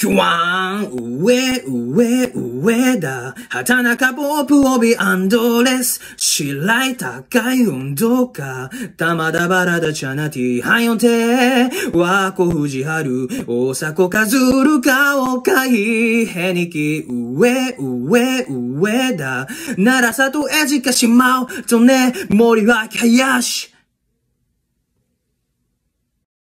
キュワーン上、上、上だ。畑中ポープ帯アンドレス。白い高い運動家。玉田ラダチャナティ、ハヨンテ。フジ藤春、大阪カズルカ顔かい。へにき、上、上、上だ。奈良里エジカシマウとね、森脇林。